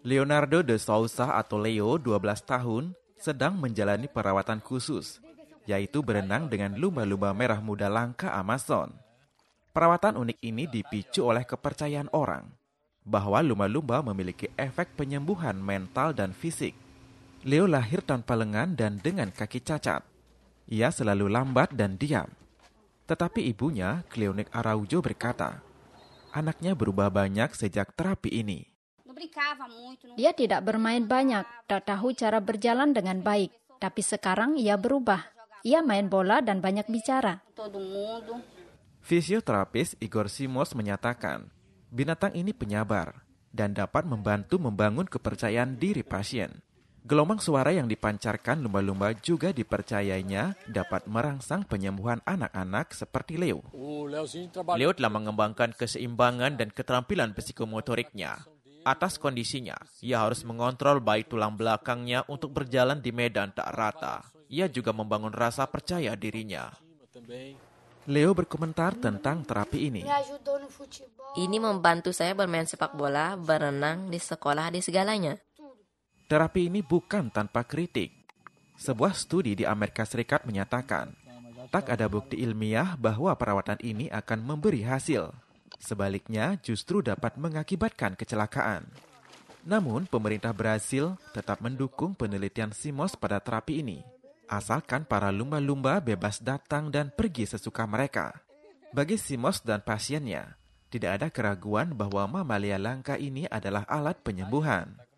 Leonardo de Sousa atau Leo, 12 tahun, sedang menjalani perawatan khusus, yaitu berenang dengan lumba-lumba merah muda langka Amazon. Perawatan unik ini dipicu oleh kepercayaan orang bahwa lumba-lumba memiliki efek penyembuhan mental dan fisik. Leo lahir tanpa lengan dan dengan kaki cacat. Ia selalu lambat dan diam. Tetapi ibunya, Cleonic Araujo berkata, anaknya berubah banyak sejak terapi ini. Dia tidak bermain banyak, tak tahu cara berjalan dengan baik. Tapi sekarang ia berubah. Ia main bola dan banyak bicara. Fisioterapis Igor Simos menyatakan, binatang ini penyabar dan dapat membantu membangun kepercayaan diri pasien. Gelombang suara yang dipancarkan lumba-lumba juga dipercayainya dapat merangsang penyembuhan anak-anak seperti Leo. Uh, Leo telah mengembangkan keseimbangan dan keterampilan psikomotoriknya. Atas kondisinya, ia harus mengontrol baik tulang belakangnya untuk berjalan di medan tak rata. Ia juga membangun rasa percaya dirinya. Leo berkomentar tentang terapi ini. Ini membantu saya bermain sepak bola, berenang, di sekolah, di segalanya. Terapi ini bukan tanpa kritik. Sebuah studi di Amerika Serikat menyatakan, tak ada bukti ilmiah bahwa perawatan ini akan memberi hasil. Sebaliknya, justru dapat mengakibatkan kecelakaan. Namun, pemerintah Brasil tetap mendukung penelitian SIMOS pada terapi ini, asalkan para lumba-lumba bebas datang dan pergi sesuka mereka. Bagi SIMOS dan pasiennya, tidak ada keraguan bahwa mamalia langka ini adalah alat penyembuhan.